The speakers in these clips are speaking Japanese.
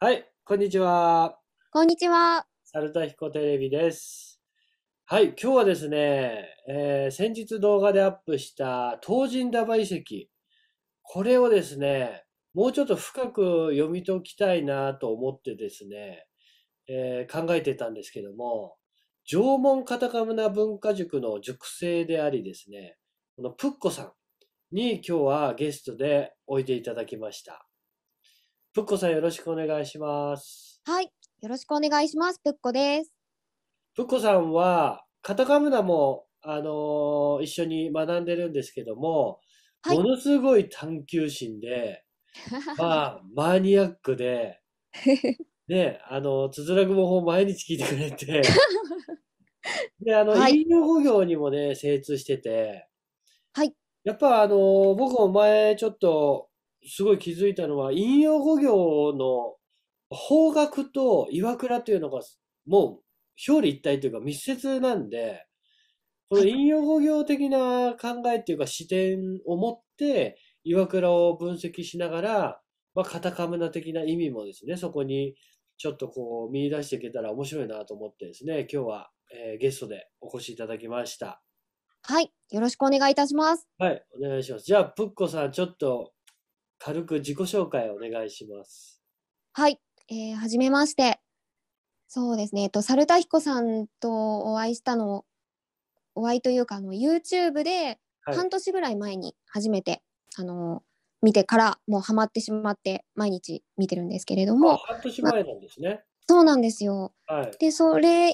はい、こんにちは。こんにちは。サルタヒコテレビです。はい、今日はですね、えー、先日動画でアップした東人ダバ遺跡。これをですね、もうちょっと深く読み解きたいなと思ってですね、えー、考えてたんですけども、縄文カタカムナ文化塾の塾生でありですね、このプッコさんに今日はゲストでおいでいただきました。ぷっこさんよろしくお願いします。はい、よろしくお願いします。ぷっこです。ぷっこさんは、カタカムナも、あのー、一緒に学んでるんですけども、はい、ものすごい探求心で、まあ、マニアックで、ね、あの、つづらぐも法毎日聞いてくれて、で、あの、はい、飲料業にもね、精通してて、はい。やっぱあの僕も前ちょっとすごい気づいたのは、引用語行の方角と岩倉というのが、もう表裏一体というか密接なんで、この引用語行的な考えっていうか視点を持って、岩倉を分析しながら、まあ、カタカムナ的な意味もですね、そこにちょっとこう見出していけたら面白いなと思ってですね、今日は、えー、ゲストでお越しいただきました。はい、よろしくお願いいたします。はい、お願いします。じゃあ、プッコさん、ちょっと軽く自己紹介お願いします。はい、えー、はじめまして。そうですね、えっと、猿田彦さんとお会いしたの、お会いというか、あの、YouTube で半年ぐらい前に初めて、はい、あの、見てからもうハマってしまって、毎日見てるんですけれども。半年前なんですね。ま、そうなんですよ。はい、で、それ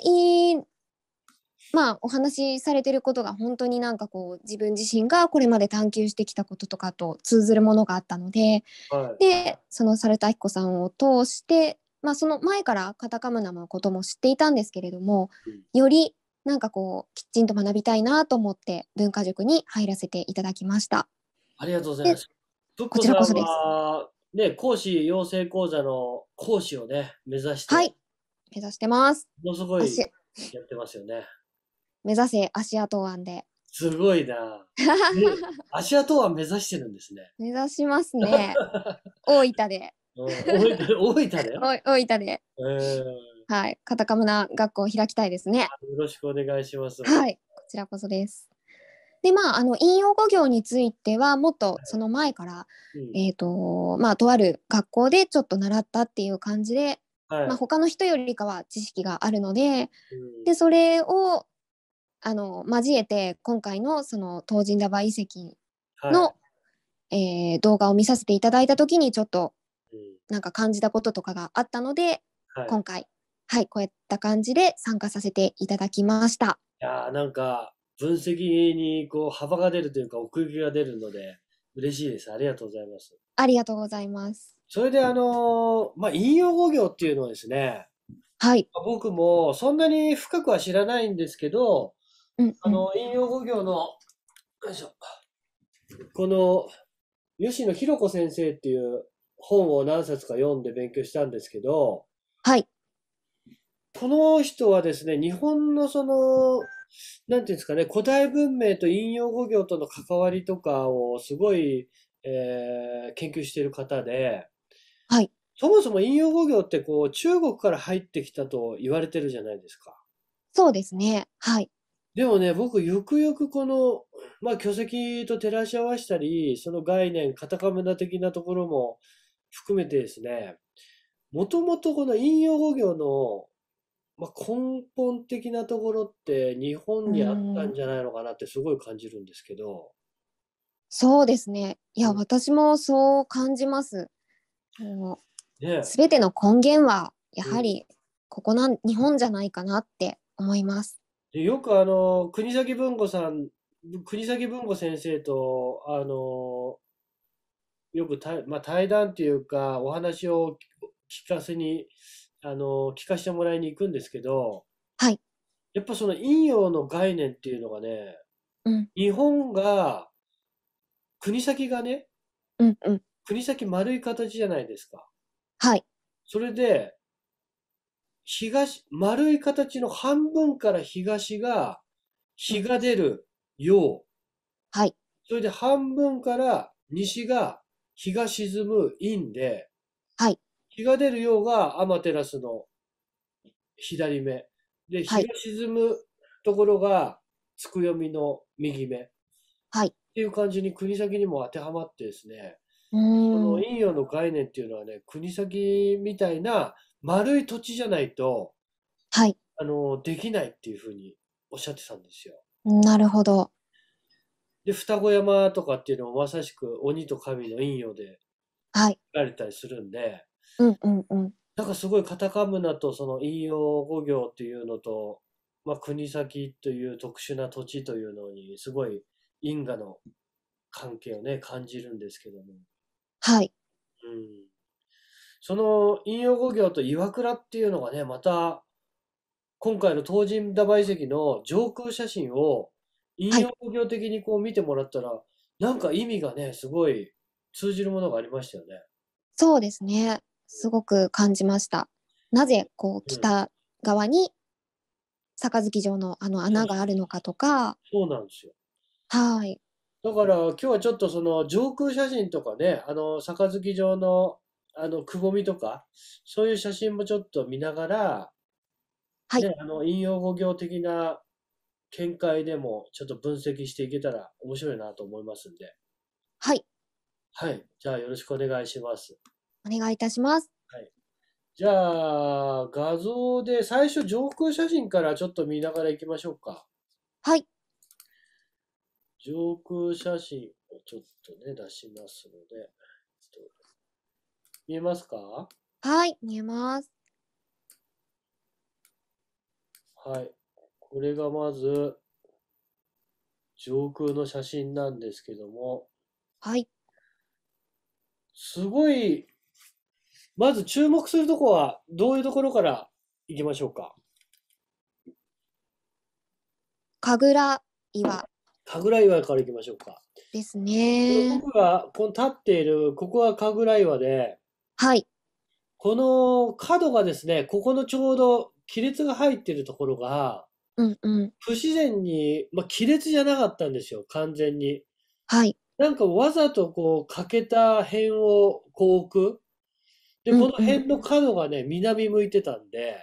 まあお話しされてることが本当になんかこう自分自身がこれまで探求してきたこととかと通ずるものがあったので、はい、でその猿田彦さんを通してまあ、その前からカタカムナのことも知っていたんですけれども、よりなんかこうきちんと学びたいなと思って文化塾に入らせていただきました。ありがとうございます。こちらこそです。ね、講師養成講座の講師をね目指して、はい、目指してます。ものすごいやってますよね。目指せ芦屋東湾で。すごいな。芦屋 東湾目指してるんですね。目指しますね。大分で。大分で大分で。はい、カタカムナ学校を開きたいですね。よろしくお願いします。はい、こちらこそです。でまあ、あの引用語行についてはもっとその前から、はい、えっとまあ、とある学校でちょっと習ったっていう感じで、はいまあ、他の人よりかは知識があるので,、でそれをあの交えて今回のその東神場遺跡の、はい、えー、動画を見させていただいた時にちょっとなんか感じたこととかがあったので、はい、今回はいこういった感じで参加させていただきました。いやなんか分析にこう幅が出るというか奥行きが出るので嬉しいです。ありがとうございます。ありがとうございます。それであのー、まあ、引用語行っていうのはですね、はい、僕もそんなに深くは知らないんですけど、うんあの、引用語行の、よいしょ。この、吉野弘子先生っていう本を何冊か読んで勉強したんですけど、はい。この人はですね、日本のその、なんていうんですかね、古代文明と引用語行との関わりとかをすごい、えー、研究している方で、はい。そもそも引用語行ってこう中国から入ってきたと言われてるじゃないですか。そうですね。はい。でもね、僕、ゆくゆくこの、まあ、巨石と照らし合わせたり、その概念、カタカムナ的なところも含めてですね、もともとこの引用語行の、まあ、根本的なところって日本にあったんじゃないのかなってすごい感じるんですけど。そうですね。いや、私もそう感じます。すべ、ての根源はやはりここなん、日本じゃないかなって思います。でよくあの、国崎文吾さん、国崎文吾先生と、あの、よく対,、まあ、対談っていうか、お話を聞かせに、あの、聞かせてもらいに行くんですけど、はい。やっぱその陰陽の概念っていうのがね、うん、日本が、国先がね、うんうん、国先丸い形じゃないですか。はい。それで、東、丸い形の半分から東が、日が出る陽。はい。それで半分から西が日が沈む陰で、はい。日が出る陽がアマテラスの左目。で、日が沈むところが月くみの右目。はい。っていう感じに国先にも当てはまってですね。うん。林業の概念っていうのはね、国先みたいな丸い土地じゃないと、はい。あの、できないっていうふうにおっしゃってたんですよ。なるほど。で、双子山とかっていうのもまさしく鬼と神の陰陽ではられたりするんで、うんうんうん。なんかすごいカタカムナとその引用五行っていうのと、まあ、国先という特殊な土地というのにすごい因果の関係をね感じるんですけども。はい。うん。その引用語行と岩倉っていうのがね、また、今回の東神田梅石の上空写真を引用語行的にこう見てもらったら、はい、なんか意味がね、すごい通じるものがありましたよね。そうですね。すごく感じました。なぜこう北側に杯城のあの穴があるのかとか。そうなんですよ。はい。だから今日はちょっとその上空写真とかね、あの、杯状のあの、くぼみとか、そういう写真もちょっと見ながら、はい。ね、あの、引用語行的な見解でもちょっと分析していけたら面白いなと思いますんで。はい。はい。じゃあよろしくお願いします。お願いいたします。はい。じゃあ、画像で最初上空写真からちょっと見ながらいきましょうか。はい。上空写真をちょっとね、出しますので、見えますかはい、見えます。はい、これがまず、上空の写真なんですけども、はい。すごい、まず注目するとこは、どういうところからいきましょうか。神楽岩。神楽岩から行きましょうか。ですね。僕がこの立っている、ここは神楽岩で、はい。この角がですね、ここのちょうど亀裂が入ってるところが、うんうん。不自然に、まあ、亀裂じゃなかったんですよ、完全に。はい。なんかわざとこう、欠けた辺をこう置く。で、この辺の角がね、南向いてたんで、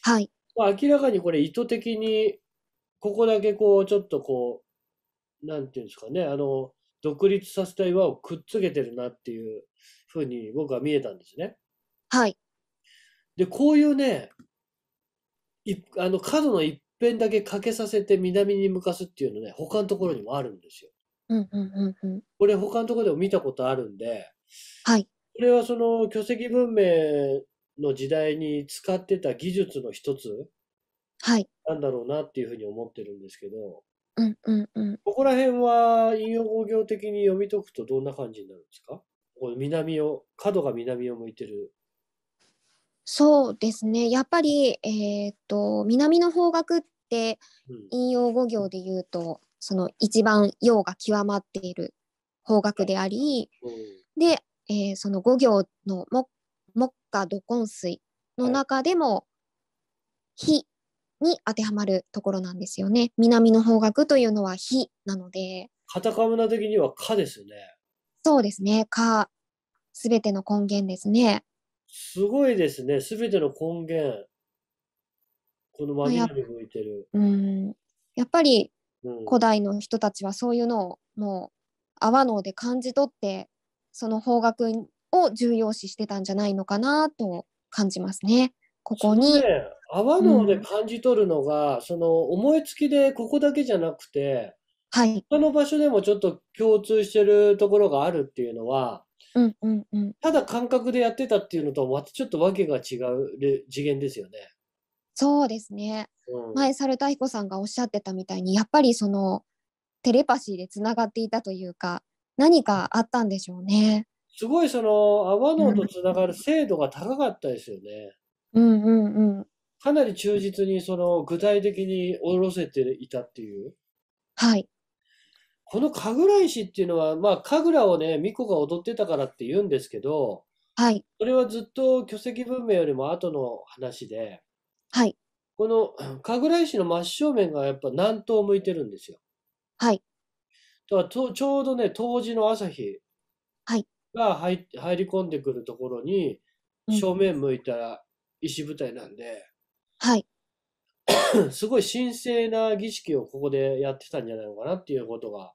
はい。まあ、明らかにこれ意図的に、ここだけこう、ちょっとこう、なんていうんですかね、あの、独立させた岩をくっつけてるなっていうふうに僕は見えたんですね。はい。で、こういうね、いあの角の一辺だけかけさせて南に向かすっていうのね、他のところにもあるんですよ。うんうんうんうん。これ他のところでも見たことあるんで、はい。これはその巨石文明の時代に使ってた技術の一つ、はい。なんだろうなっていうふうに思ってるんですけど、うんうんうん。ここら辺は引用語行的に読み解くとどんな感じになるんですかこれ南を角が南を向いてる。そうですねやっぱり、えーと、南の方角って引用語行で言うと、うん、その一番陽が極まっている方角であり、うん、で、えー、その五行の木下土根水の中でも「火」に当てはまるところなんですよね。南の方角というのは火なので。カタカムナ的には火ですよね。そうですね。火。すべての根源ですね。すごいですね。すべての根源。このマニアに向いてる。うん。やっぱり古代の人たちはそういうのをもう阿波能で感じ取ってその方角を重要視してたんじゃないのかなと感じますね。ここに。ね、泡ので感じ取るのが、その思いつきでここだけじゃなくて、はい。他の場所でもちょっと共通してるところがあるっていうのは、うんうんうん、ただ感覚でやってたっていうのとまたちょっと訳が違う次元ですよね。そうですね、うん、前猿田彦さんがおっしゃってたみたいにやっぱりそのテレパシーでつながっていたというか何かあったんでしょうね。すごいその泡のとつながる精度が高かったですよね。うんうんうん。かなり忠実にその具体的におろせていたっていう。はい。この神楽石っていうのは、まあ、神楽をね、巫女が踊ってたからって言うんですけど、はい。それはずっと巨石文明よりも後の話で、はい。この 神楽石の真正面がやっぱ南東を向いてるんですよ。はい。だからとちょうどね、冬至の朝日が入,、はい、入り込んでくるところに、正面向いたら石舞台なんで、はい。すごい神聖な儀式をここでやってたんじゃないのかなっていうことが、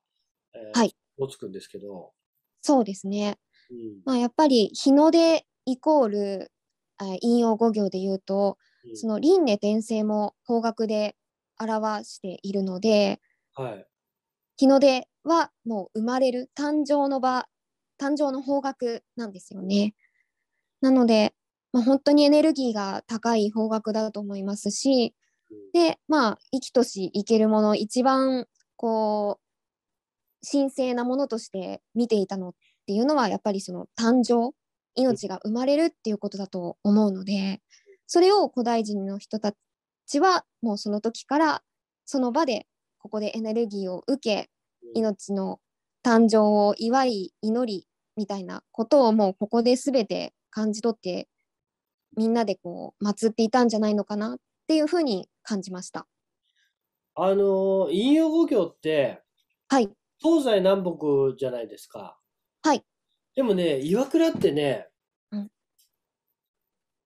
えー、はい。をつくんですけど。そうですね。うん、まあ、やっぱり日の出イコール、え引用語行で言うと、うん、その輪廻転生も方角で表しているので、はい、日の出はもう生まれる誕生の場誕生の方角なんですよね。なのでまあ、本当にエネルギーが高い方角だと思いますし、で、まあ、生きとし生けるもの、一番こう、神聖なものとして見ていたのっていうのは、やっぱりその誕生、命が生まれるっていうことだと思うので、それを古代人の人たちは、もうその時から、その場で、ここでエネルギーを受け、命の誕生を祝い、祈りみたいなことをもうここで全て感じ取ってみんなでこう祀っていたんじゃないのかなっていうふうに感じました。あの陰陽五行って、はい、東西南北じゃないですか。はい。でもね岩倉ってね、うん、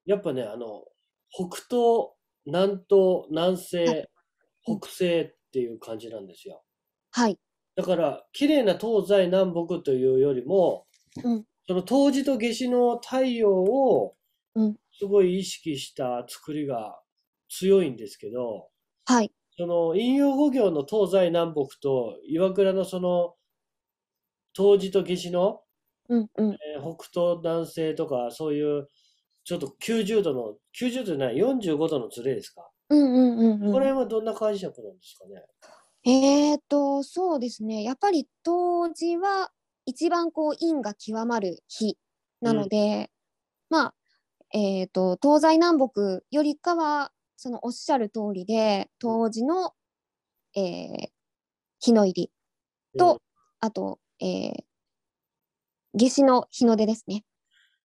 やっぱねあの北東南東南西、はい、北西っていう感じなんですよ。はい。だから綺麗な東西南北というよりも、うん、その冬至と夏至の太陽を、うん、すごい意識した作りが強いんですけど、はい。その引用語行の東西南北と岩倉のその当時と下至の、うんうんえー、北東南西とかそういうちょっと90度の90度じゃない45度のずれですか、うんうんうん、うん、これはどんな解釈なんですかねえーとそうですねやっぱり当時は一番こう陰が極まる日なので、うん、まあえーと、東西南北よりかはそのおっしゃる通りで当時の、えー、日の入りと、うん、あと、えー、夏至の日の出ですね。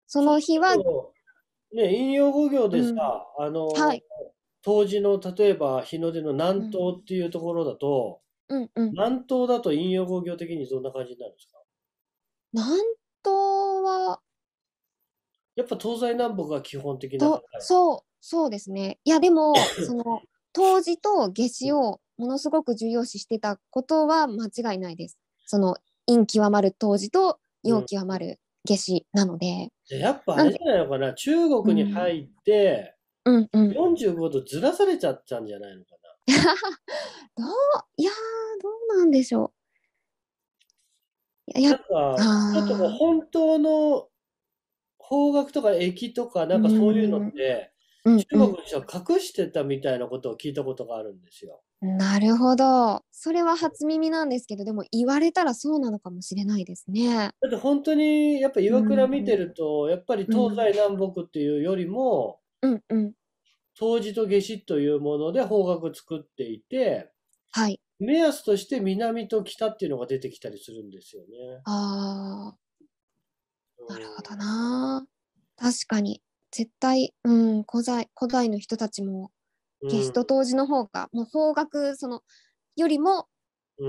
その日は。ね、引用語行でさ、うん、あの、はい、当時の例えば日の出の南東っていうところだと、うんうん、南東だと引用語行的にどんな感じになるんですか南東はやっぱ東西南北が基本的な。そうそうですね。いやでも その冬至と夏至をものすごく重要視してたことは間違いないです。その陰極まる冬至と陽極まる夏至なので。うん、やっぱあれじゃないのかな中国に入って、うんうんうん、45度ずらされちゃったんじゃないのかな どういやどうなんでしょう。いやなちょっともう本当の方角とか駅とかなんかそういうのって、うん、中国の人は隠してたみたいなことを聞いたことがあるんですよ。なるほど。それは初耳なんですけど、でも言われたらそうなのかもしれないですね。だって本当にやっぱ岩倉見てると、うん、やっぱり東西南北っていうよりも、うんうん、当時と夏至というもので方角作っていて、はい、目安として南と北っていうのが出てきたりするんですよね。ああ。確かに絶対、うん、古代古代の人たちもゲスト当時の方が、もう方角そのよりも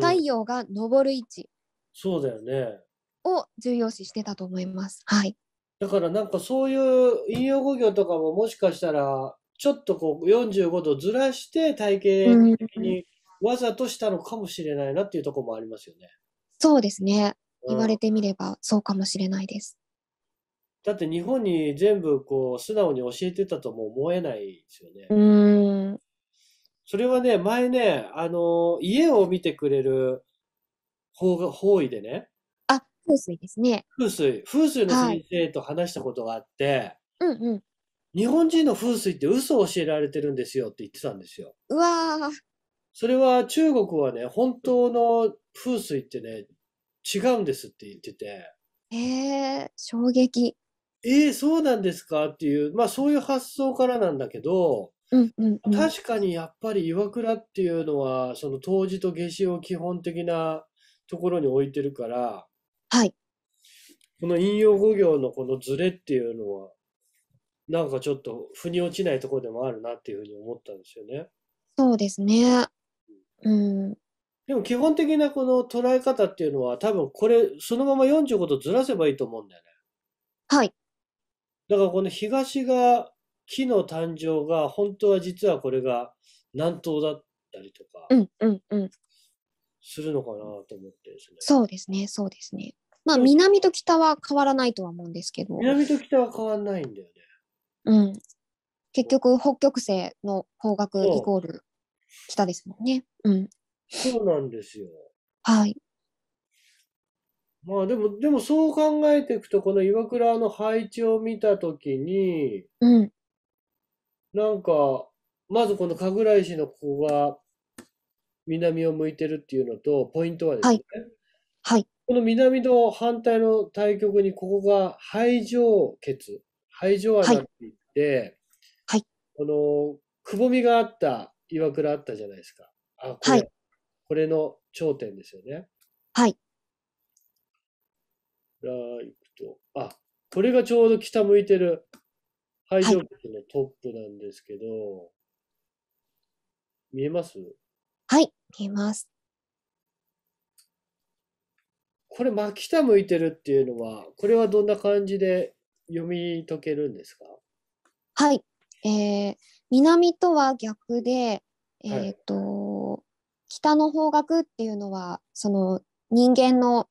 太陽が昇る位置そうだよね。を重要視してたと思います。はい。だからなんかそういう引用語行とかももしかしたらちょっとこう45度ずらして体系的にわざとしたのかもしれないなっていうところもありますよね。そうですね。言われてみればそうかもしれないです。だって日本に全部こう素直に教えてたとも思えないですよね。うん。それはね、前ね、あの、家を見てくれる方が、方位でね、あ、風水ですね。風水、風水の先生と話したことがあって、うんうん。日本人の風水って嘘を教えられてるんですよって言ってたんですよ。うわ。それは中国はね、本当の風水ってね、違うんですって言ってて。へえ、衝撃。ええー、そうなんですかっていう、まあそういう発想からなんだけど、うんうんうん、確かにやっぱり岩倉っていうのは、その冬至と夏至を基本的なところに置いてるから、はい。この引用語行のこのズレっていうのは、なんかちょっと腑に落ちないところでもあるなっていうふうに思ったんですよね。そうですね。うん。でも基本的なこの捉え方っていうのは多分これそのまま45度ずらせばいいと思うんだよね。はい。だからこの東が木の誕生が本当は実はこれが南東だったりとかうんうんうんするのかなと思ってですね。そうですねそうですね。まあ南と北は変わらないとは思うんですけど南と北は変わんないんだよね。うん結局北極星の方角イコール北ですもんね。うんそうなんですよ。はい。まあでも、でもそう考えていくと、この岩倉の配置を見たときに、うん。なんか、まずこの神楽石のここが南を向いてるっていうのと、ポイントはですはね、い。はい。この南の反対の対局にここが排上穴、排上穴って言って、はい。このくぼみがあった岩倉あったじゃないですか。あ、こはれ、い。これの頂点ですよね。はい。あ、行くと、あ、これがちょうど北向いてる排除物のトップなんですけど、はい、見えますはい、見えます。これ、真北向いてるっていうのは、これはどんな感じで読み解けるんですかはい、えー、南とは逆で、えっ、ー、と、はい、北の方角っていうのは、その人間の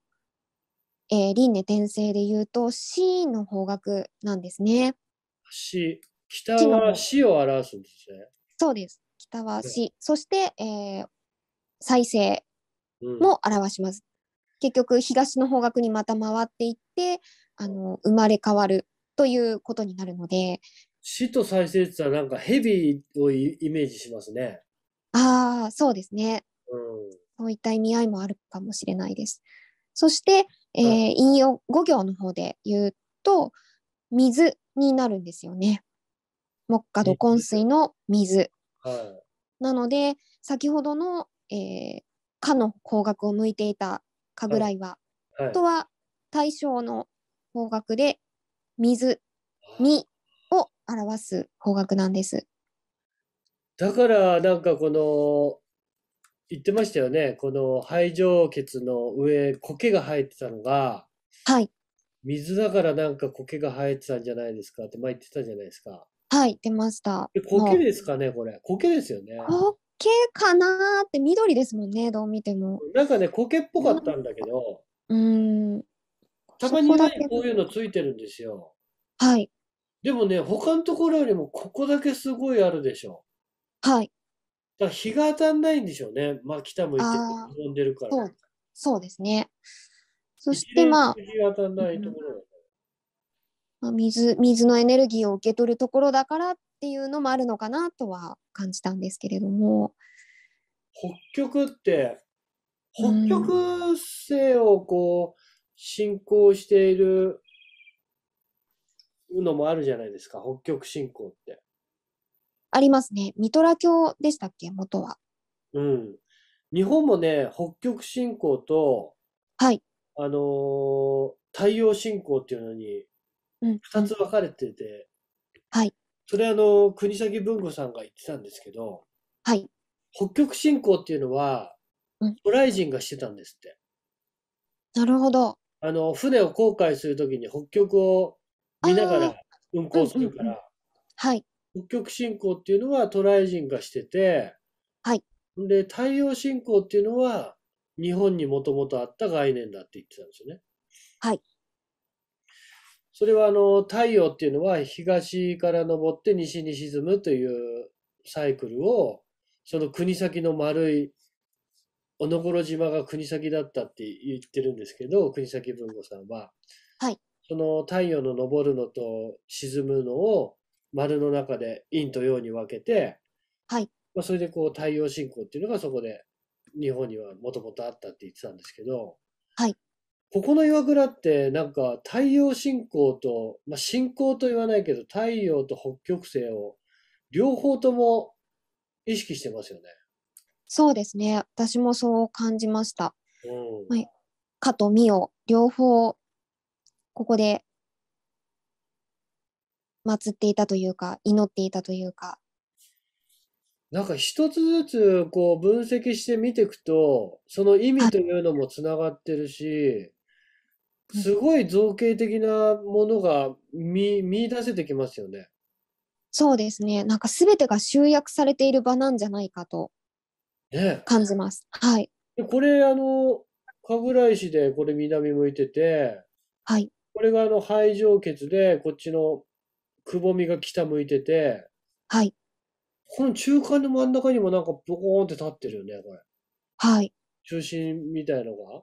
えー、輪廻転生で言うと C の方角なんですね。C。北は死を表すんですね。そうです。北は死。ね、そして、えー、再生も表します。結局、東の方角にまた回っていって、あの、生まれ変わるということになるので。死と再生ってはなんかヘビをイメージしますね。ああ、そうですね。うん、そういった意味合いもあるかもしれないです。そして、えー、引用5行の方で言うと水になるんですよね。木下土根水の水。なので先ほどの、えー、かの方角を向いていたかぐらいは、はいはい、とは対象の方角で水にを表す方角なんです。だからなんかこの言ってましたよね。この肺上血の上、苔が生えてたのが、はい。水だからなんか苔が生えてたんじゃないですかって前言ってたじゃないですか。はい、出ました。苔ですかね、これ。苔ですよね。苔かなって緑ですもんね、どう見ても。なんかね、苔っぽかったんだけど。うん。たまにね、こういうのついてるんですよ。はい。でもね、他のところよりもここだけすごいあるでしょ。はい。だ日が当たんないんでしょうね。まあ、北向いて飛んでるから。そうそうですね。そしてまあ、日が当たないところ、まあ、水水のエネルギーを受け取るところだからっていうのもあるのかなとは感じたんですけれども。北極って北極星をこう進行しているのもあるじゃないですか北極進行って。ありますね。ミトラ教でしたっけ、元は。うん。日本もね、北極信仰と、はい。あのー、太陽信仰っていうのに、二つ分かれてて、はい。それあの、国崎文吾さんが言ってたんですけど、はい。北極信仰っていうのは、渡来人がしてたんですって。なるほど。あの、船を航海するときに北極を見ながら運航するから、はい。北極信仰っていうのは渡来人がしてて、はい。で、太陽信仰っていうのは日本にもともとあった概念だって言ってたんですよね。はい。それはあの、太陽っていうのは東から昇って西に沈むというサイクルを、その国先の丸い、おのころ島が国先だったって言ってるんですけど、国先文吾さんは。はい。その太陽の昇るのと沈むのを丸の中で陰と陽に分けて、はい。まあ、それでこう太陽信仰っていうのがそこで日本にはもともとあったって言ってたんですけど、はい。ここの岩倉ってなんか太陽信仰と、まあ、信仰と言わないけど太陽と北極星を両方とも意識してますよね。そうですね。私もそう感じました。うん、はい。かとみを両方ここで祀っていたというか、祈っていたというか。なんか一つずつこう分析して見ていくと、その意味というのもつながってるし、すごい造形的なものが見見出せてきますよね。そうですね。なんか全てが集約されている場なんじゃないかと感じます。ね、はい。これあの神楽石でこれ南向いてて、はい。これがあの排上血でこっちのくぼみが北向いてて、はい。この中間の真ん中にもなんかボコーンって立ってるよね、これ。はい。中心みたいのが。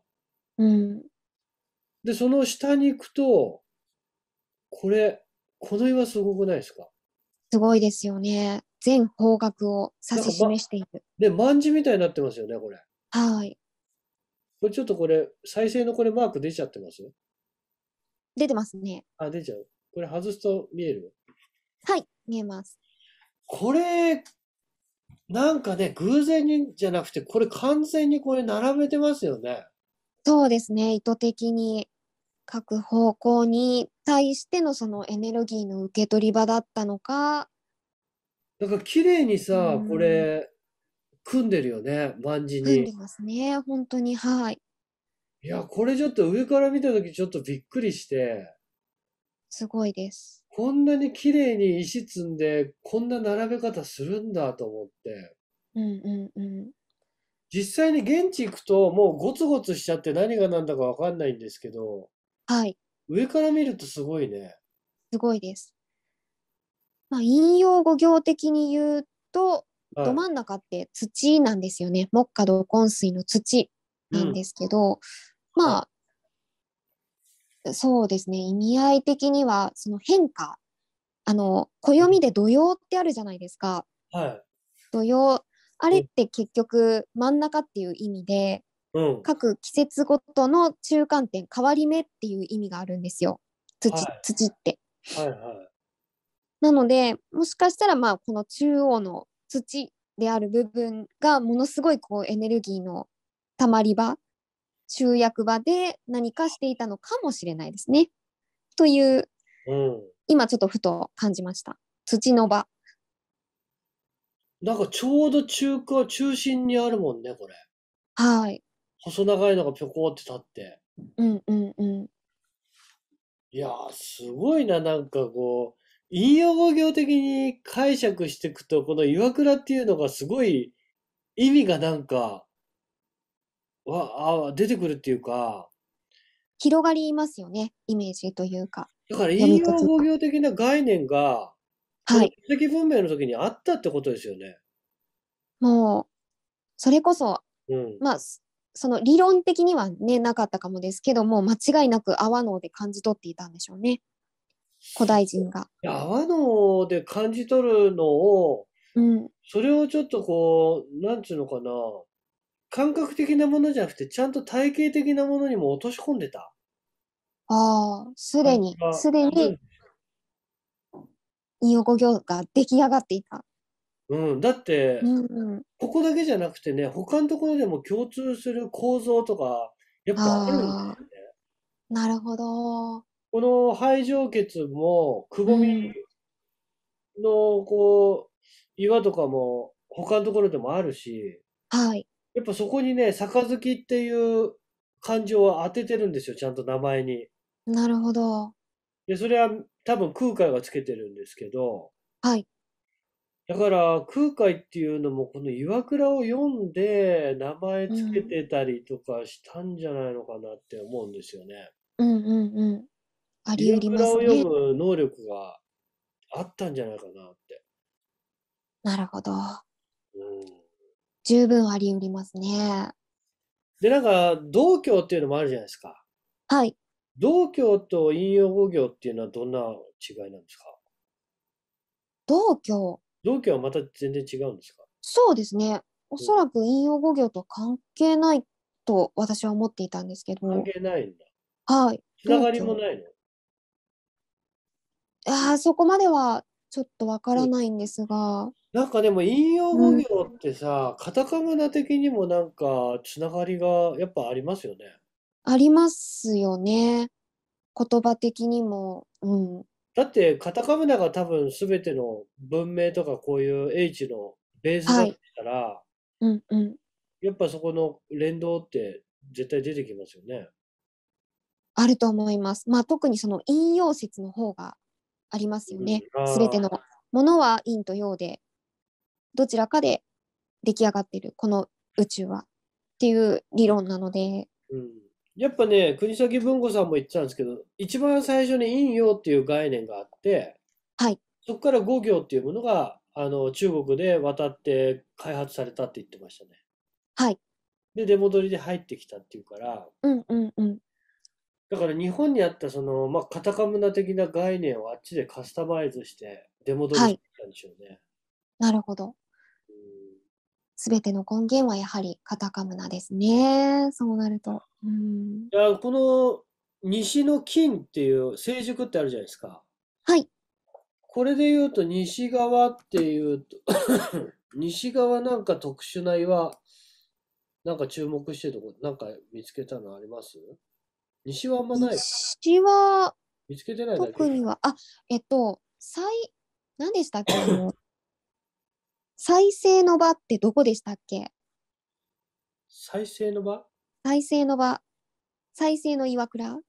うん。で、その下に行くと、これ、この岩すごくないですかすごいですよね。全方角を指し示している。で、万字みたいになってますよね、これ。はい。これちょっとこれ、再生のこれマーク出ちゃってます出てますね。あ、出ちゃう。これ外すと見えるはい、見えます。これ、なんかね、偶然にじゃなくて、これ完全にこれ並べてますよね。そうですね、意図的に各方向に対してのそのエネルギーの受け取り場だったのか、なんか綺麗にさ、うんこれ、組んでるよね、万事に。組んでますね、本当に、はい。いや、これちょっと上から見たときちょっとびっくりして、すごいです。こんなに綺麗に石積んで、こんな並べ方するんだと思って。うんうんうん。実際に現地行くと、もうゴツゴツしちゃって何が何だかわかんないんですけど、はい。上から見るとすごいね。すごいです。まあ、引用語行的に言うと、はい、ど真ん中って土なんですよね。木下土根水の土なんですけど、うん、まあ、はいそうですね意味合い的にはその変化あの暦で土曜ってあるじゃないですか、はい、土曜あれって結局真ん中っていう意味で、うん、各季節ごとの中間点変わり目っていう意味があるんですよ土はい、土って。はいはい、なのでもしかしたらまあこの中央の土である部分がものすごいこうエネルギーのたまり場集約場で何かしていたのかもしれないですね。という、うん、今ちょっとふと感じました。土の場。なんかちょうど中華、中心にあるもんね、これ。はい。細長いのがぴょこって立って。うんうんうん。いやすごいな、なんかこう、引用語行的に解釈していくと、この岩倉っていうのがすごい意味がなんか、わあ出てくるっていうか広がりますよね、イメージというか。だから引用語行的な概念が、はい。遺跡文明の時にあったってことですよね。もう、それこそ、うん、まあ、その理論的にはね、なかったかもですけども、間違いなく阿波能で感じ取っていたんでしょうね。古代人が。阿波能で感じ取るのを、うん、それをちょっとこう、なんつうのかな、感覚的なものじゃなくて、ちゃんと体系的なものにも落とし込んでた。ああ、すでに、すでに、こぎょ行が出来上がっていた。うん、だって、うんうん、ここだけじゃなくてね、他のところでも共通する構造とか、やっぱあるんだよね。なるほど。この肺上血も、くぼみの、こう、岩とかも、他のところでもあるし、はい。やっぱそこにね、杯っていう感情は当ててるんですよ、ちゃんと名前に。なるほど。で、それは多分空海がつけてるんですけど、はい。だから空海っていうのもこの岩倉を読んで名前つけてたりとかしたんじゃないのかなって思うんですよね。うんうんうん。あり得りま倉を読む能力があったんじゃないかなって。なるほど。うん。十分ありうりますね。で、なんか、道教っていうのもあるじゃないですか。はい。道教と引用語行っていうのはどんな違いなんですか道教。道教はまた全然違うんですかそうですね。おそらく引用語行と関係ないと私は思っていたんですけど。関係ないんだ。はい。つながりもないのああ、そこまではちょっとわからないんですが。なんかでも引用語業ってさ、カタカムナ的にもなんかつながりがやっぱありますよね。ありますよね。言葉的にも。うん。だってカタカムナが多分すべての文明とかこういう英知のベースだったら、はい、うんうん、やっぱそこの連動って絶対出てきますよね。あると思います。まあ特にその引用説の方がありますよね。すべてのものは陰と陽で、どちらかで出来上がってる、この宇宙はっていう理論なので。うんやっぱね、国崎文吾さんも言ってたんですけど、一番最初に陰陽っていう概念があって、はい、そこから五行っていうものがあの中国で渡って開発されたって言ってましたね。はい。で、出戻りで入ってきたっていうから、うんうんうん。だから日本にあったその、まあ、カタカムナ的な概念をあっちでカスタマイズして出戻りしてたんでしょうね。なるほど。すべての根源はやはりカタカムナですね。そうなると。うん、いやこの西の金っていう成熟ってあるじゃないですか。はい。これで言うと西側っていうと 西側なんか特殊な岩なんか注目してるとこなんか見つけたのあります西はあんまない。西は見つけてないだけ特には、あ、えっと、最、何でしたっけ 再生の場ってどこでしたっけ再生の場再生の場。再生の岩倉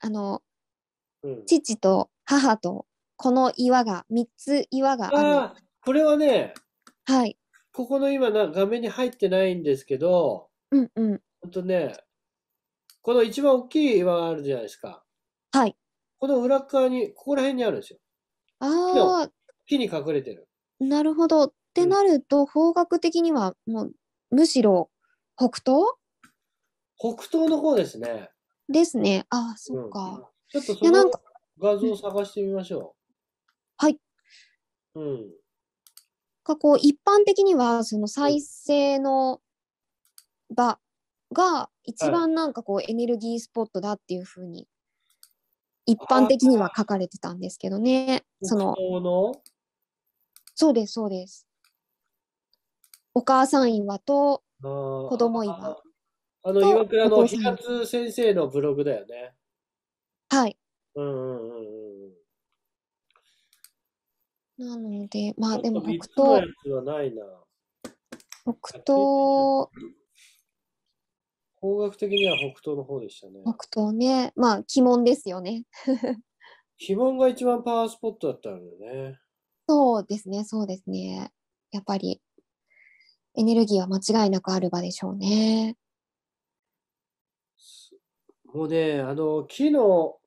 あの、うん、父と母とこの岩が、3つ岩がある。これはね、はい。ここの今な画面に入ってないんですけど、うんうん。ほんとね、この一番大きい岩があるじゃないですか。はい。この裏側に、ここら辺にあるんですよ。ああ。木に隠れてる。なるほど。ってなると、方角的には、もう、むしろ、北東北東の方ですね。ですね。ああ、そっか、うん。ちょっとその画像を探してみましょう。はい。うん。かこう一般的にはその再生の場が一番なんかこうエネルギースポットだっていうふうに一般的には書かれてたんですけどね。そのそうですそうです。お母さん岩と子供岩。あの岩倉の平津先生のブログだよね。はい。うんうんうんうん。なのでまあでも僕と。僕と方角的には北東の方でしたね。北東ね。まあ、鬼門ですよね。鬼門が一番パワースポットだったんだよね。そうですね、そうですね。やっぱり、エネルギーは間違いなくある場でしょうね。もうね、あの、木の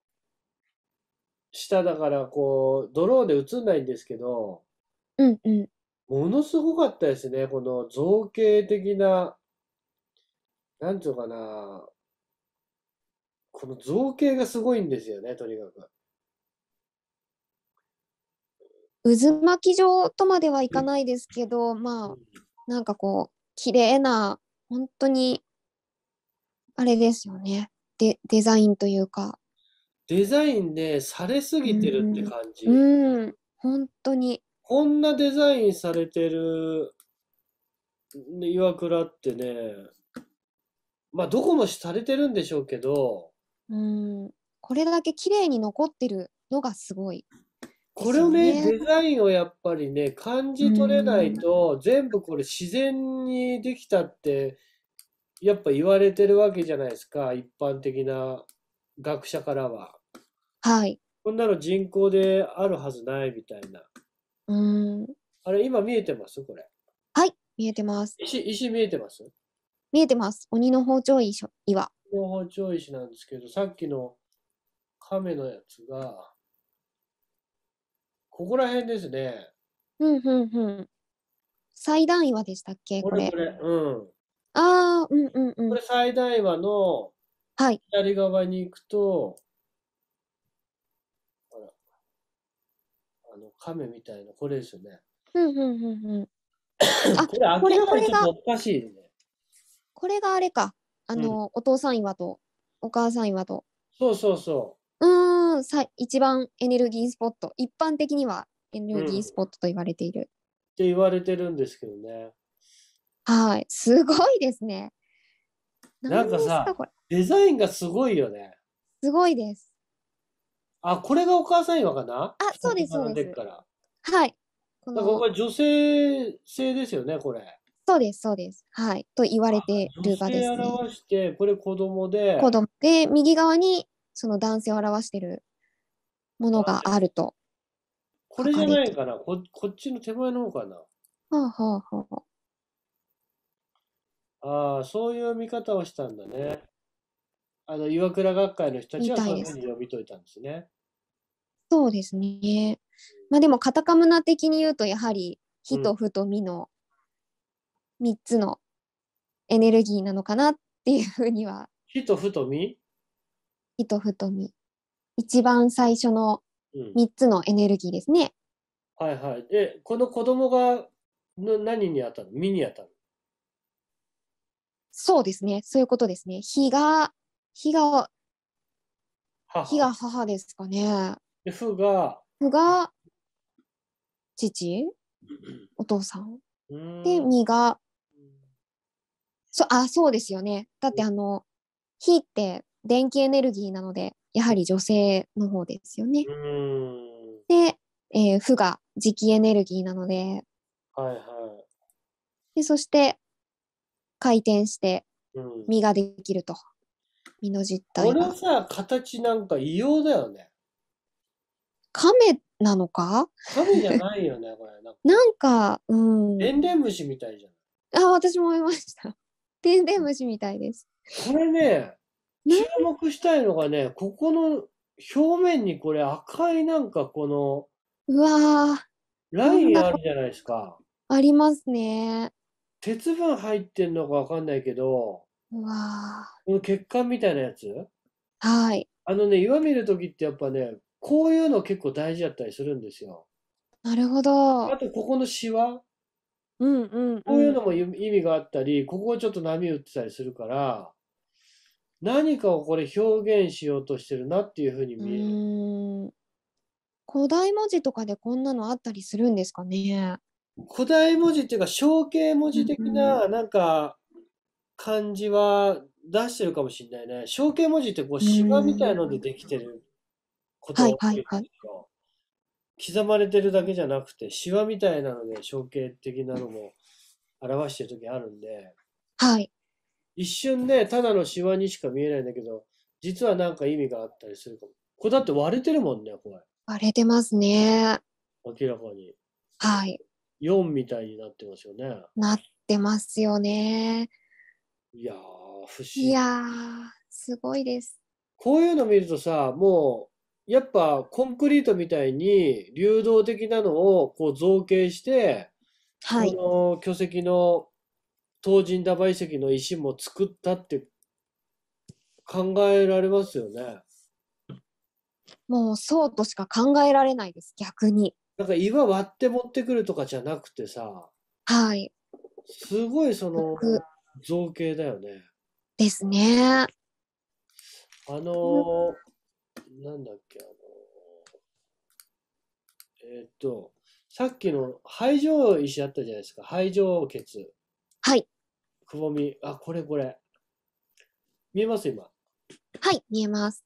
下だから、こう、ドローンで映んないんですけど、うんうん。ものすごかったですね、この造形的ななんちゅうかな、この造形がすごいんですよね、とにかく。渦巻き状とまではいかないですけど、まあなんかこう綺麗な本当にあれですよねでデザインというかデザインでされすぎてるって感じ、うん、うん、本当にこんなデザインされてる岩倉ってねまあ、どこもされてるんでしょうけど、うん、これだけ綺麗に残ってるのがすごい、これをねデザインをやっぱりね感じ取れないと、全部これ自然にできたってやっぱ言われてるわけじゃないですか一般的な学者からは。はい。こんなの人工であるはずないみたいな。うん。あれ今見えてますこれ。はい見えてます。石石見えてます見えてます。鬼の包丁石岩。鬼の包丁石なんですけど、さっきの亀のやつが、ここら辺ですね。うんうんうん。祭壇岩でしたっけこれこれ。うん。ああ、うんうんうん。これ祭壇岩の左側に行くと、はい、あら、あの亀みたいな、これですよね。うんうんうんうん。あ、これ明らかにちょっとおかしいね。これがあれか。あの、うん、お父さん岩と、お母さん岩と。そうそうそう。うん、さ一番エネルギースポット。一般的にはエネルギースポットと言われている。うん、って言われてるんですけどね。はい、すごいですね。なんかさ、デザインがすごいよね。すごいです。あ、これがお母さん岩かなあ、そうです、そうです。はい。こらこれ女性性ですよね、これ。そうです、そうです。はい。と言われてる場ですね。表して、これ子供で。子供で、右側にその男性を表しているものがあると。これじゃないかなこ。こっちの手前の方かな。はあはあはあ。ああ、そういう見方をしたんだね。あの、岩倉学会の人たちはそういうふうに読み解いたんですね。そうですね。まあでも、カタカムナ的に言うと、やはり、火とふとみの3つのエネルギーなのかなっていうふうには。火と太火と太み。一番最初の3つのエネルギーですね。うん、はいはい。で、この子供がの何にあたの身にあたのそうですね。そういうことですね。火が、火が、火が母ですかね。で、ふが、ふが、父 お父さん。で、みが、そあそうですよね。だってあの火って電気エネルギーなのでやはり女性の方ですよね。で、えー、負が磁気エネルギーなので,、はいはい、でそして回転して実ができると、うん、実の実体これさ形なんか異様だよね。亀なのか亀じゃないよねこれなんかうん。エンレムシみたいじゃん。あ私も思いました。でんでん虫みたいです。これね、注目したいのがね、ここの表面にこれ赤いなんかこの、うわラインあるじゃないですか。ありますね。鉄分入ってんのかわかんないけど、うわこの血管みたいなやつはい。あのね、岩見る時ってやっぱね、こういうの結構大事だったりするんですよ。なるほど。あと、ここのシワうんうんこういうのも意味があったり、ここがちょっと波打ってたりするから、何かをこれ表現しようとしてるなっていうふうに見える。古代文字とかでこんなのあったりするんですかね古代文字っていうか象形文字的ななんか漢字は出してるかもしれないね。象形文字ってこう芝みたいのでできてることが多いんですか。刻まれてるだけじゃなくて、シワみたいなので、象形的なのも表してる時あるんで、はい。一瞬ね、ただのシワにしか見えないんだけど、実はなんか意味があったりするかも。これだって割れてるもんね、これ。割れてますね。明らかに。はい。4みたいになってますよね。なってますよね。いやー、不思議。いやー、すごいです。こういうの見るとさ、もうやっぱコンクリートみたいに流動的なのをこう造形して、はい。の巨石の東尋多倍石の石も作ったって考えられますよね。もうそうとしか考えられないです、逆に。なんか岩割って持ってくるとかじゃなくてさ、はい。すごいその造形だよね。ですね。あのーなんだっけ、あの、えー、っと、さっきの排上石あったじゃないですか。排上血。はい。くぼみ。あ、これこれ。見えます今。はい、見えます。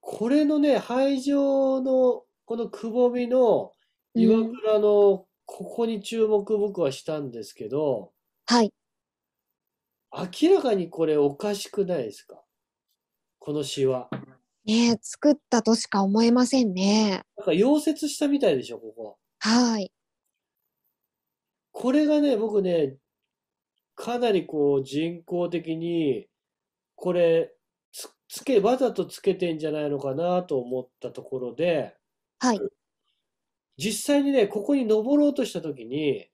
これのね、排上の、このくぼみの岩倉の、ここに注目僕はしたんですけど、はい。明らかにこれおかしくないですかこの詩は。ね作ったとしか思えませんね。なんか溶接したみたいでしょ、ここ。はい。これがね、僕ね、かなりこう人工的に、これつ、つけ、わざとつけてんじゃないのかなと思ったところで、はい。実際にね、ここに登ろうとしたときに、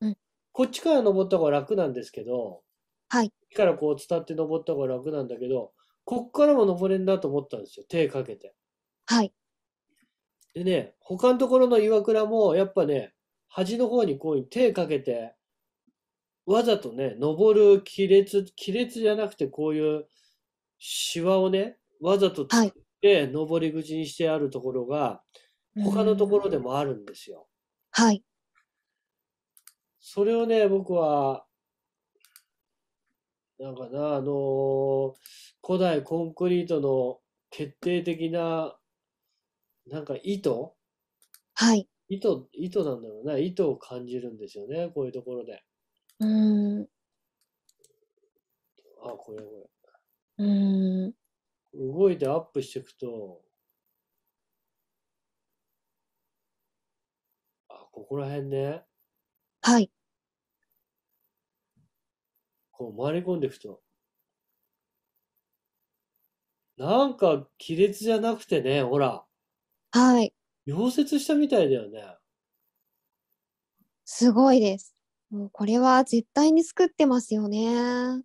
うん、こっちから登った方が楽なんですけど、はい。からこう伝って登った方が楽なんだけど、こっからも登れんだと思ったんですよ。手かけて。はい。でね、他のところの岩倉も、やっぱね、端の方にこう手かけて、わざとね、登る亀裂、亀裂じゃなくてこういうシワをね、わざと作って、登り口にしてあるところが、他のところでもあるんですよ。はい。それをね、僕はなんかな、あの古代コンクリートの決定的な、なんか意図はい。意図、意図なんだろうな、意図を感じるんですよね、こういうところで。うん。あ、これこれ。うん。動いてアップしていくと、あ、ここら辺ね。はい。こう回り込んでいくと、なんか亀裂じゃなくてね、ほら、はい。溶接したみたいだよね。すごいです。もうこれは絶対に作ってますよね。なん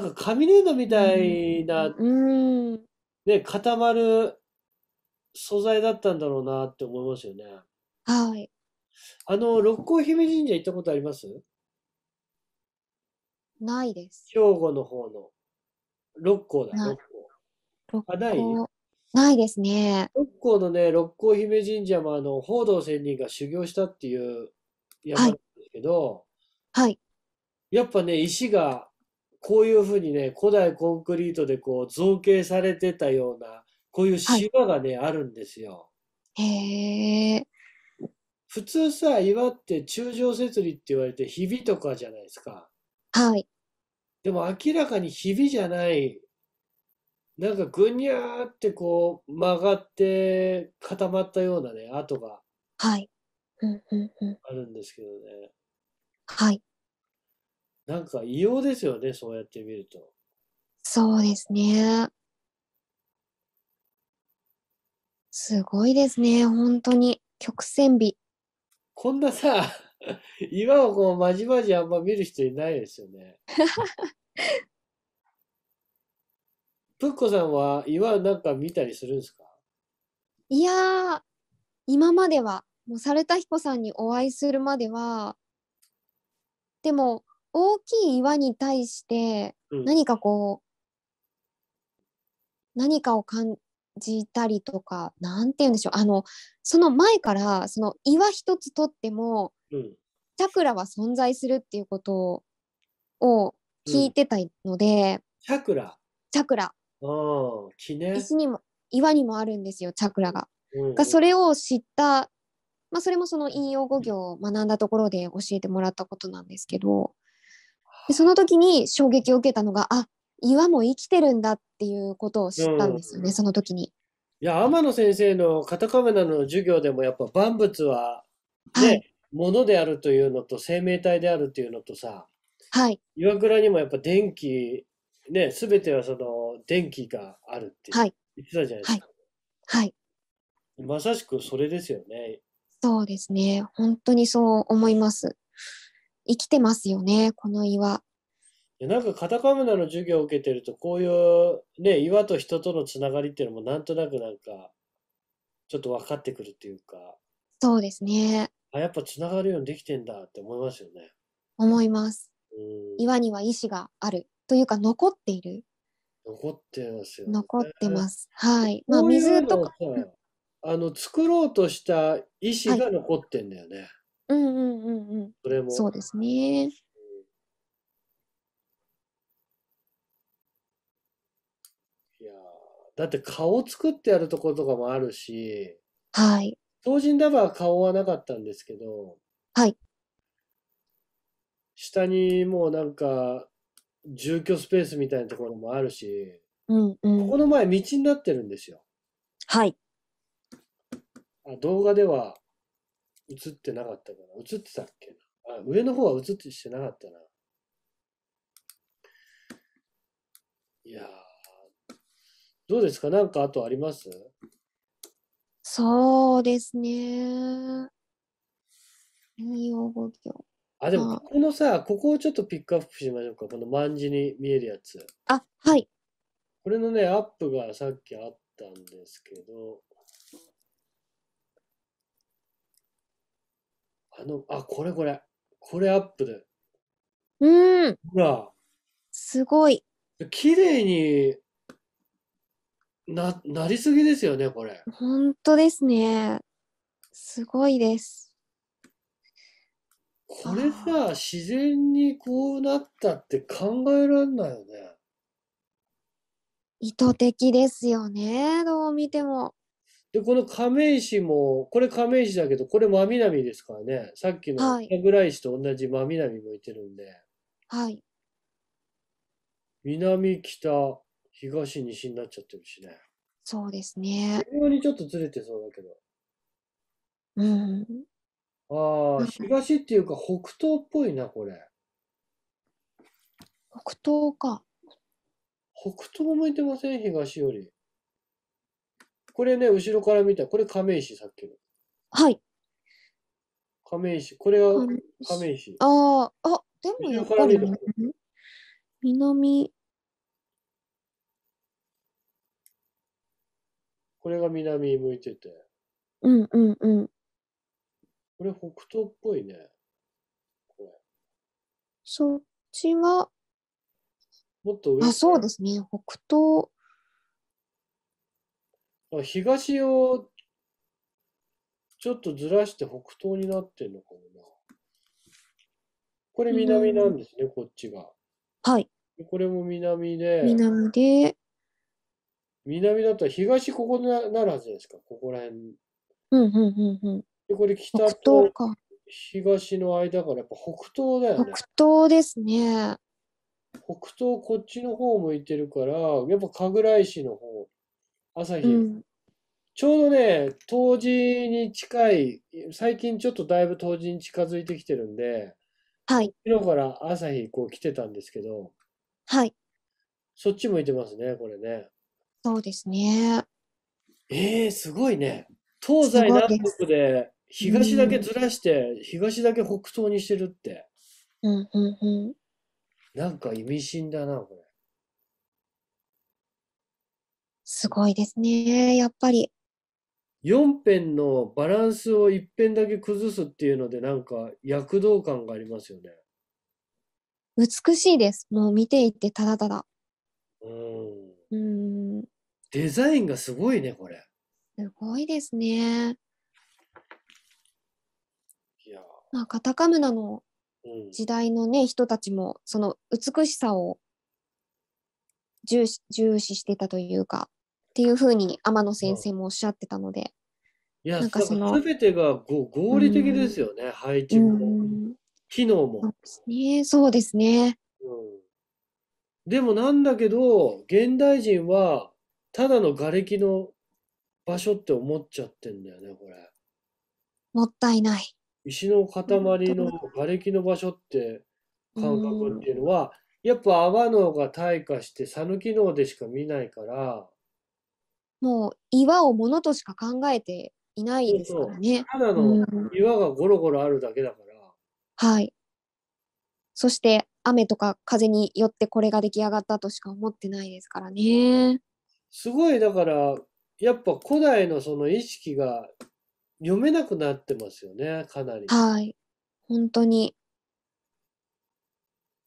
か紙粘土みたいな、うん、うん、ね、固まる素材だったんだろうなって思いますよね。はい。あの、六甲姫神社行ったことありますないです。兵庫の方の六甲だ、六甲。六甲あ、ないないですね。六甲のね、六甲姫神社もあの、報道仙人が修行したっていう山なんですけど、はい。はい、やっぱね、石がこういうふうにね、古代コンクリートでこう造形されてたような、こういうしわがね、はい、あるんですよ。へえ。普通さ、岩って柱状節理って言われて、ひびとかじゃないですか。はい。でも明らかにひびじゃない、なんかぐにゃーってこう曲がって固まったようなね、跡がはい。うんうんうん。あるんですけどね。はい。なんか異様ですよね、そうやって見ると。そうですね。すごいですね、ほんとに。曲線美。こんなさ岩 をこう、まじまじあんま見る人いないですよね。ぷっこさんは岩なんか見たりするんですかいやー、今までは、もう猿田彦さんにお会いするまでは、でも、大きい岩に対して何かこう、うん、何かを感じたりとかなんて言うんでしょうあのその前からその岩一つとってもチャクラは存在するっていうことを聞いてたので、チャクラチャクラ石にも岩にもあるんですよチャクラが。がそれを知った、まあ、それもその引用語行を学んだところで教えてもらったことなんですけどでその時に衝撃を受けたのがあ岩も生きてるんだっていうことを知ったんですよね、うん、その時に。いや天野先生のカタカナの授業でもやっぱ万物はね、はい、ものであるというのと生命体であるというのとさ、はい、岩倉にもやっぱ電気ね全てはその電気があるって言ってたじゃないですか。はい、はい、まさしくそれですよね。そうですね本当にそう思います。生きてますよねこの岩。なんかカタカムナの授業を受けてるとこういうね岩と人とのつながりっていうのもなんとなくなんかちょっと分かってくるっていうかそうですねあやっぱつながるようにできてんだって思いますよね。思います。岩には意志があるというか残っている。残ってますよ、ね、残ってます。はい。まあ水とか。あの作ろうとした意志が残ってんだよね。はい、うんうんうんうん。それも。そうですね。いやだって顔作ってやるところとかもあるし。はい。東人ダバ顔はなかったんですけど、はい。下にもうなんか、住居スペースみたいなところもあるし、うんうん、ここの前道になってるんですよ。はい。あ動画では映ってなかったかな。映ってたっけな。あ上の方は映ってしてなかったな。いやどうですかなんかあとありますそうですね。用語あ、でも、ここのさ、ここをちょっとピックアップしましょうか。この万字に見えるやつ。あ、はい。これのね、アップがさっきあったんですけど、あの、あ、これこれ。これアップで。うん。ほら。すごい。綺麗にな、なりすぎですよね、これ。本当ですね。すごいです。これさ、自然にこうなったって考えられないよね。意図的ですよね、どう見ても。で、この亀石も、これ亀石だけど、これ真南ですからね。さっきの桜井石と同じ真南向いてるんで。はい。南、北、東西になっちゃってるしね。そうですね。微妙にちょっとずれてそうだけど。うん。ああ、東っていうか北東っぽいな、これ。北東か。北東向いてません東より。これね、後ろから見た。これ亀石、さっきの。はい。亀石。これは亀石。ああ、あ、でもやっぱり南、南これが南向いてて、うんうんうん。これ北東っぽいね。これ。そっちが、もっと上。あ、そうですね。北東。あ東をちょっとずらして北東になってんのかもな。これ南なんですね、こっちが。はい。これも南で、南で、南だったら東ここになるはずじゃないですか、ここら辺。うんうんうんうん。で、これ北と東の間からやっぱ北東だよね。北東ですね。北東こっちの方向いてるから、やっぱ神楽石の方、朝日、うん、ちょうどね、冬至に近い、最近ちょっとだいぶ冬至に近づいてきてるんで、はい。昨日から朝日こう来てたんですけど、はい。そっち向いてますね、これね。そうですね。えー、すごいね。東西南北で東だけずらして、東だけ北東にしてるって。うんうんうん。なんか意味深だな、これ。すごいですね、やっぱり。4辺のバランスを1辺だけ崩すっていうので、なんか躍動感がありますよね。美しいです。もう見ていて、ただただ。うん。うんデザインがすごいね、これ。すごいですね。いやまあ、カタカムナの時代のね、うん、人たちも、その美しさを重視重視してたというか、っていうふうに天野先生もおっしゃってたので。いや、なんかその全てが合理的ですよね、配置も、機能も。そうですね。うん、でもなんだけど、現代人はただの瓦礫の場所って思っちゃってんだよねこれもったいない石の塊の瓦礫の場所って感覚っていうのは、うやっぱ泡の方が退化して讃岐能でしか見ないからもう岩をものとしか考えていないですからねただの岩がゴロゴロあるだけだから、はいそして雨とか風によってこれが出来上がったとしか思ってないですからね。すごいだからやっぱ古代のその意識が読めなくなってますよねかなり。はい。本当に。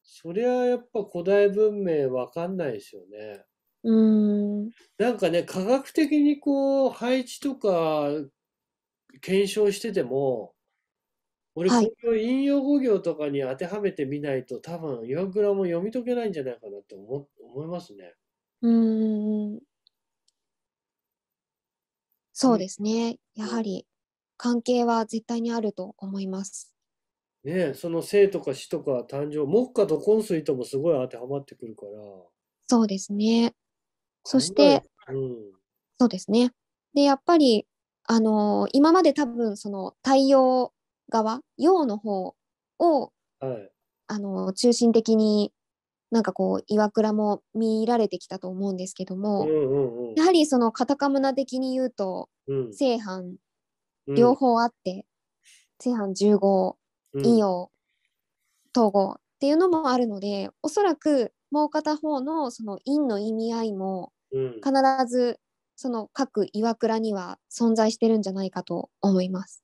そりゃやっぱ古代文明わかんないですよね。うん。なんかね科学的にこう配置とか検証してても俺この引用語行とかに当てはめてみないと多分岩倉も読み解けないんじゃないかなって思思いますね。うん。そうですね。やはり関係は絶対にあると思います。ねその生とか死とか誕生、木下と昏水ともすごい当てはまってくるから。そうですね。そして、うん、そうですね。で、やっぱり、あのー、今まで多分その太陽側、陽の方を、はい、あのー、中心的になんかこう岩倉も見られてきたと思うんですけども、うんうんうん、やはりそのカタカムナ的に言うと正反、両方あって、正反十五、陰陽、統合っていうのもあるので、おそらくもう片方のその陰の意味合いも必ずその各岩倉には存在してるんじゃないかと思います。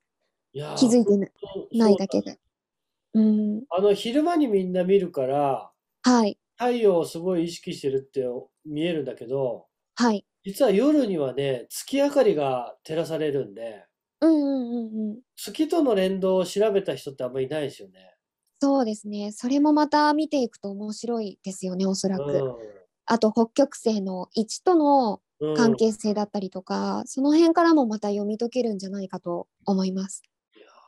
気づいてないだけで。うん、あの昼間にみんな見るから、はい、太陽をすごい意識してるって見えるんだけど、はい、実は夜にはね、月明かりが照らされるんで、うんうんうんうん。月との連動を調べた人ってあんまりいないですよね。そうですね。それもまた見ていくと面白いですよね、おそらく。うんあと北極星の位置との関係性だったりとか、うん、その辺からもまた読み解けるんじゃないかと思います。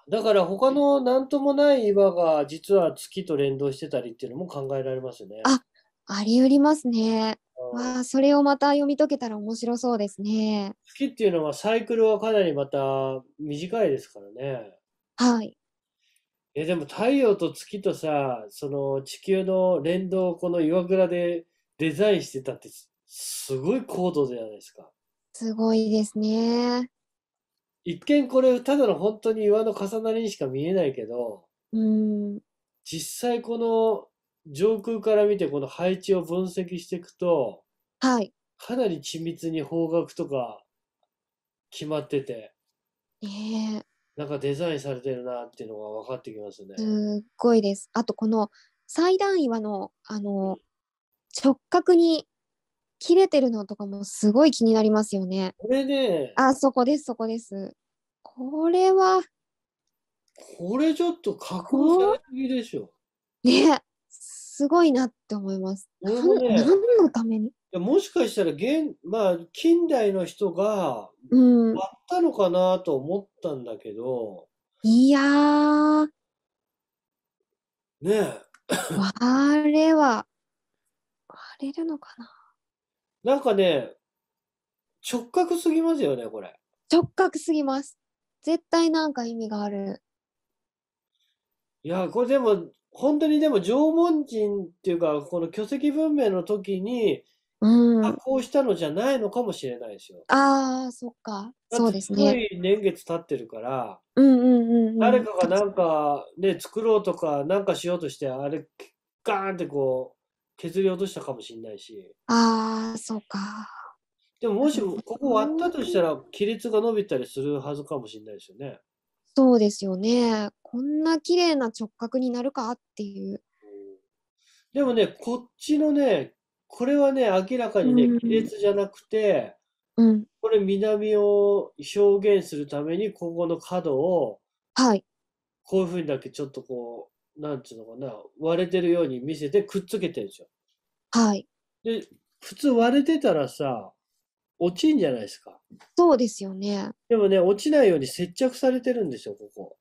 だから他の何ともない岩が実は月と連動してたりっていうのも考えられますよね。あ、ありうりますね。あ、それをまた読み解けたら面白そうですね。月っていうのはサイクルはかなりまた短いですからね。はい。え、でも太陽と月とさ、その地球の連動をこの岩倉でデザインしてたってすごい高度じゃないですか。すごいですね。一見これただの本当に岩の重なりにしか見えないけど、うん、実際この上空から見てこの配置を分析していくと、はい。かなり緻密に方角とか決まってて、ええなんかデザインされてるなっていうのが分かってきますね。すっごいです。あとこの祭壇岩のあの直角に切れてるのとかもすごい気になりますよね。これね、あ、そこです、そこです。これは。これちょっと加工されすぎでしょ。ね。すごいなって思います。ね、何のためにもしかしたら現、まあ、近代の人があったのかなと思ったんだけど。うん、いやー。ねえ。あれは、割れるのかななんかね、直角すぎますよね、これ。直角すぎます。絶対なんか意味がある。いや、これでも、本当にでも縄文人っていうか、この巨石文明の時にう加工したのじゃないのかもしれないですよ。ああ、そっか。そうですすごい年月経ってるから、うんうんうん誰かが何なんかね、作ろうとか、なんかしようとして、あれ、ガーンってこう、削り落としたかもしれないし。ああ、そうか。でももし、ここ割ったとしたら、亀裂が伸びたりするはずかもしれないですよね。そうですよね。こんな綺麗な直角になるかっていう。でもね、こっちのね、これはね、明らかにね、亀裂じゃなくて、うん、これ南を表現するために、ここの角を、はい。こういうふうにだけちょっとこう、なんつうのかな、割れてるように見せてくっつけてるじでん。はい。で、普通割れてたらさ、落ちんじゃないですか。そうですよね。でもね、落ちないように接着されてるんですよ、ここ。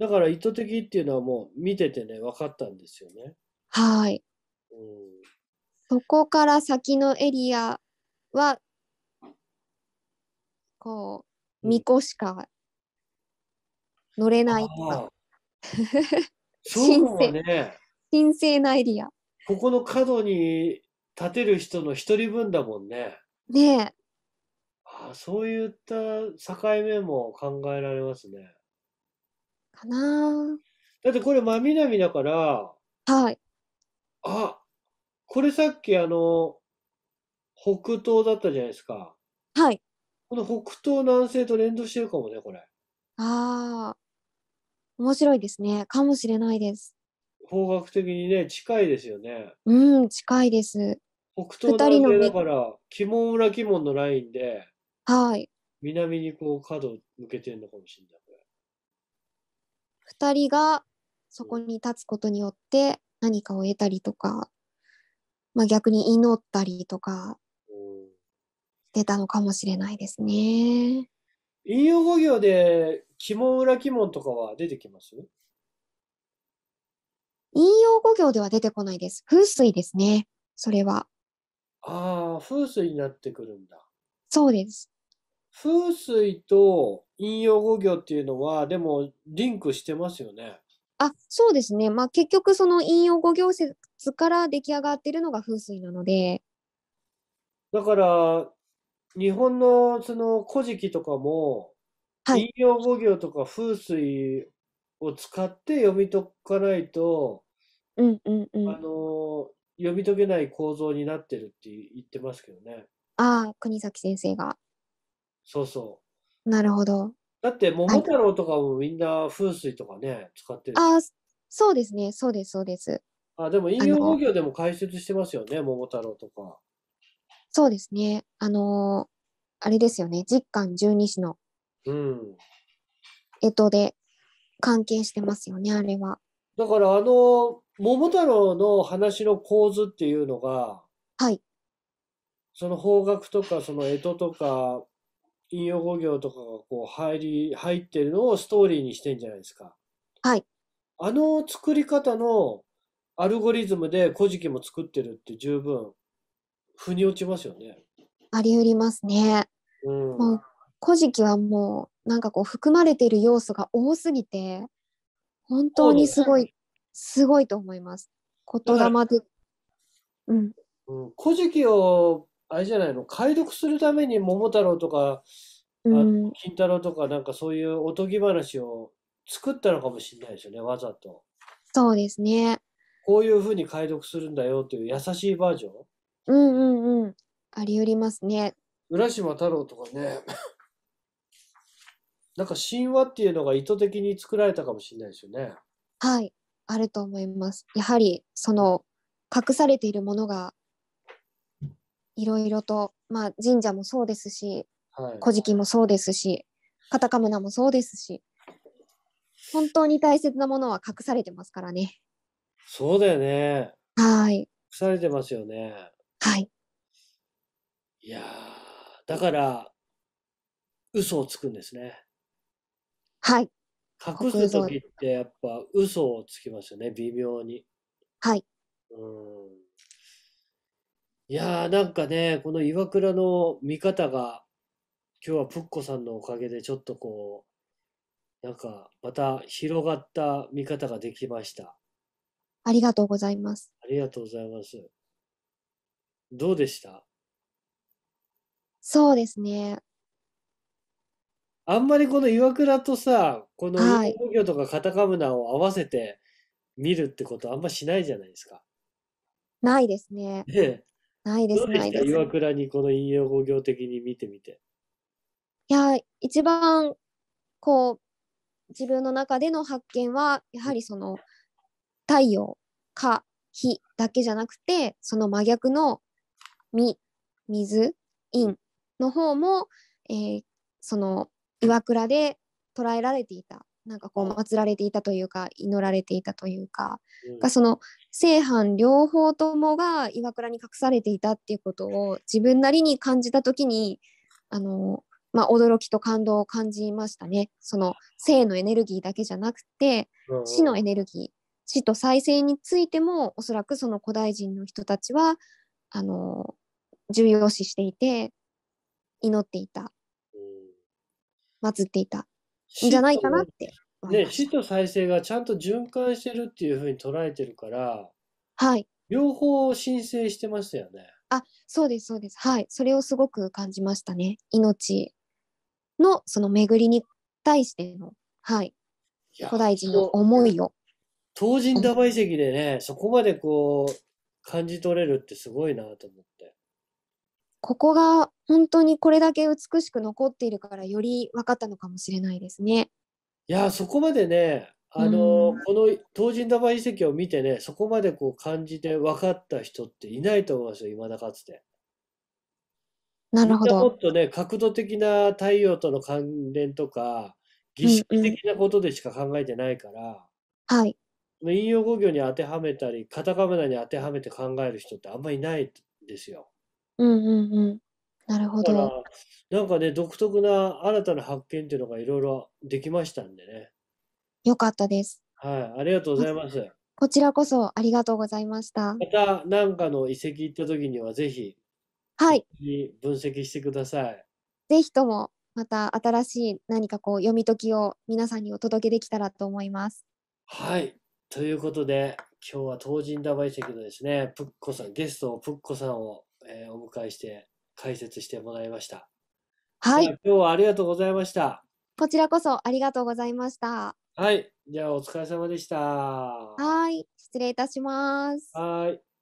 だから意図的っていうのはもう見ててね、分かったんですよね。はい。うん、そこから先のエリアは、こう、巫女しか乗れないとか。そうね。神聖なエリア。ここの角に立てる人の一人分だもんね。ねえ。ああ、そういった境目も考えられますね。かな。だってこれ真南だから、はい。あ、これさっきあの、北東だったじゃないですか。はい。この北東南西と連動してるかもね、これ。ああ、面白いですね。かもしれないです。方角的にね、近いですよね。うん、近いです。北東南だから鬼門裏鬼門のラインではい南にこう角を向けてるのかもしれない二人がそこに立つことによって何かを得たりとか、まあ、逆に祈ったりとか出たのかもしれないですね。引用語行で鬼門裏鬼門とかは出てきます引用語行では出てこないです。風水ですね。それは。ああ、風水になってくるんだ。そうです。風水と引用語行っていうのは、でもリンクしてますよね。あ、そうですね。まあ結局その引用語行説から出来上がってるのが風水なので。だから、日本のその古事記とかも、はい、引用語行とか風水を使って読み解かないと、うんうんうん、あの読み解けない構造になってるって言ってますけどね。ああ、国崎先生が。そうそう。なるほど。だって、桃太郎とかもみんな風水とかね、使ってる。ああ、そうですね、そうです、そうです。あでも、飲用工業でも解説してますよね、桃太郎とか。そうですね。あのー、あれですよね、実感十二支の。うん。えとで関係してますよね、あれは。だから、あの、桃太郎の話の構図っていうのが、はい。その方角とか、その江戸とか、引用語行とかがこう入り、入ってるのをストーリーにしてんじゃないですか。はい。あの作り方のアルゴリズムで古事記も作ってるって十分、腑に落ちますよね。あり得りますね。うん。もう、古事記はもう、なんかこう、含まれている要素が多すぎて、本当にすごいすごいと思います。言霊で。うん。古事記を、あれじゃないの、解読するために桃太郎とか、あの金太郎とか、なんかそういうおとぎ話を作ったのかもしれないですよね、わざと。そうですね。こういうふうに解読するんだよという優しいバージョン。うんうんうん。ありうりますね。浦島太郎とかね。なんか神話っていうのが意図的に作られたかもしれないですよね。はい。あると思います。やはりその隠されているものがいろいろと、まあ、神社もそうですし、はい、古事記もそうですしカタカムナもそうですし本当に大切なものは隠されてますからね。そうだよね。はい。隠されてますよね。はい。いやだから嘘をつくんですね。はい。隠す時ってやっぱ嘘をつきますよね、微妙に。はい。うんいやーなんかね、この岩倉の見方が、今日はプッコさんのおかげでちょっとこう、なんかまた広がった見方ができました。ありがとうございます。ありがとうございます。どうでしたそうですね。あんまりこの岩倉とさ、このは業とかカタカムナを合わせて見るってことあんましないじゃないですか。ないですね。ねえ。ないでどす、ね。でなしいたです。岩倉にこの陰陽五行的に見てみて。いや、一番、こう、自分の中での発見は、やはりその、太陽、火、火だけじゃなくて、その真逆のみ、水、陰の方も、えーその岩倉でらえられていたなんかこう祀られていたというか祈られていたというか、がその正反両方ともが岩倉に隠されていたっていうことを自分なりに感じた時にあの、まあ、驚きと感動を感じましたねその生のエネルギーだけじゃなくて死のエネルギー死と再生についてもおそらくその古代人の人たちはあの重要視していて祈っていた祀っていたんじゃないかなってね、死と再生がちゃんと循環してるっていうふうに捉えてるから、はい。両方申請してましたよね。あ、そうです、そうです。はい。それをすごく感じましたね。命のその巡りに対しての、はい。い古代人の思いを。東人多遺跡でね、そこまでこう、感じ取れるってすごいなと思っここが本当にこれだけ美しく残っているからより分かったのかもしれないですね。いやそこまでねあの、うん、この東神玉遺跡を見てねそこまでこう感じて分かった人っていないと思いますよ今だかつて。なるほど。もっとね角度的な太陽との関連とか儀式的なことでしか考えてないから、うんうん、はい、引用語行に当てはめたりカタカナに当てはめて考える人ってあんまりいないんですよ。うんうんうん。なるほだかど。ら、なんかね、独特な新たな発見っていうのがいろいろできましたんでね。よかったです。はい、ありがとうございます。こちらこそありがとうございました。またなんかの遺跡行った時にはぜひ、はい。に分析してください。ぜひとも、また新しい何かこう読み解きを皆さんにお届けできたらと思います。はい。ということで、今日は東尋田遺跡のですね、ぷっこさん、ゲストをぷっこさんをえー、お迎えして解説してもらいました。はい。今日はありがとうございました。こちらこそありがとうございました。はい。じゃあお疲れ様でした。はい。失礼いたします。はい。